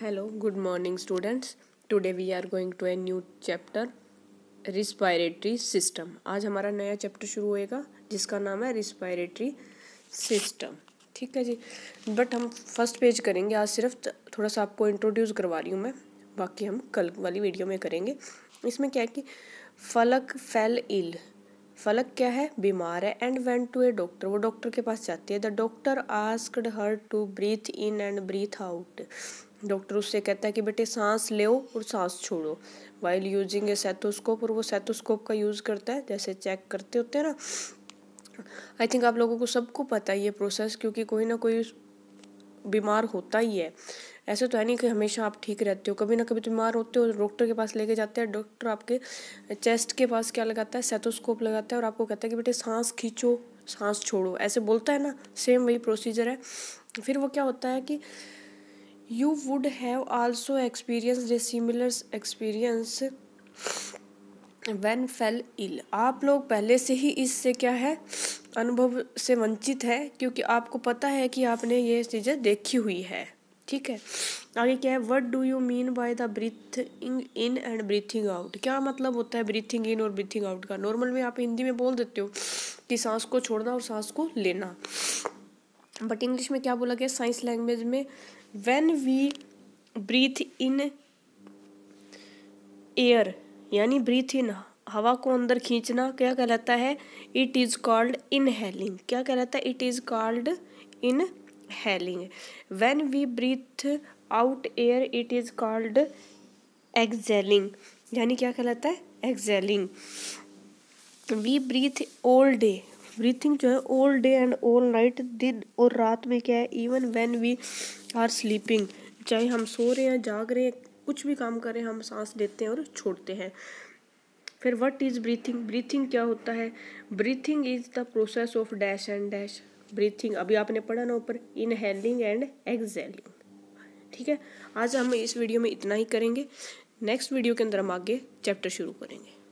hello good morning students today we are going to a new chapter respiratory system आज हमारा नया chapter शुरू होएगा जिसका नाम है रिस्पायरेटरी सिस्टम ठीक है जी बट हम फर्स्ट पेज करेंगे आज सिर्फ थोड़ा सा आपको इंट्रोड्यूस करवा रही हूँ मैं बाकी हम कल वाली वीडियो में करेंगे इसमें क्या है कि फलक फेल इल फलक क्या है बीमार है and went to a doctor वो डॉक्टर के पास जाती है the doctor asked her to breathe in and breathe out doctor उससे कहता है कि बेटे सांस लो और सांस छोड़ो वाइल यूजिंग ए सेथोस्कोप और वो सेथोस्कोप का यूज़ करता है जैसे चेक करते होते हैं ना आई थिंक आप लोगों को सबको पता है ये प्रोसेस क्योंकि कोई ना कोई बीमार होता ही है ऐसे तो है नहीं कि हमेशा आप ठीक रहते हो कभी ना कभी तो बीमार होते हो डॉक्टर के पास लेके जाते हैं डॉक्टर आपके चेस्ट के पास क्या लगाता है सेथोस्कोप लगाता है और आपको कहता है कि बेटे सांस खींचो सांस छोड़ो ऐसे बोलता है ना सेम वही प्रोसीजर है फिर वो क्या होता है कि you would have also experienced a similar experience when fell ill आप लोग पहले से ही इससे क्या है अनुभव से वंचित है क्योंकि आपको पता है कि आपने ये चीज़ें देखी हुई है ठीक है आगे क्या है what do you mean by the breathing in and breathing out क्या मतलब होता है ब्रीथिंग इन और ब्रीथिंग आउट का नॉर्मल में आप हिंदी में बोल देते हो कि सांस को छोड़ना और सांस को लेना बट इंग्लिश में क्या बोला गया साइंस लैंग्वेज में when we breathe in air यानी ब्रीथ इन हवा को अंदर खींचना क्या कहलाता है इट इज़ कॉल्ड इनहेलिंग क्या कहलाता है it is called inhaling when we breathe out air it is called exhaling यानी क्या कहलाता है exhaling we breathe all day breathing जो है all day and all night दिन और रात में क्या है even when we are sleeping चाहे हम सो रहे हैं जाग रहे हैं कुछ भी काम करें हम सांस लेते हैं और छोड़ते हैं फिर व्हाट इज़ ब्रीथिंग ब्रीथिंग क्या होता है breathing is the process of dash and dash breathing अभी आपने पढ़ा ना ऊपर इनहेलिंग एंड एक्सहेलिंग ठीक है आज हम इस वीडियो में इतना ही करेंगे नेक्स्ट वीडियो के अंदर हम आगे चैप्टर शुरू करेंगे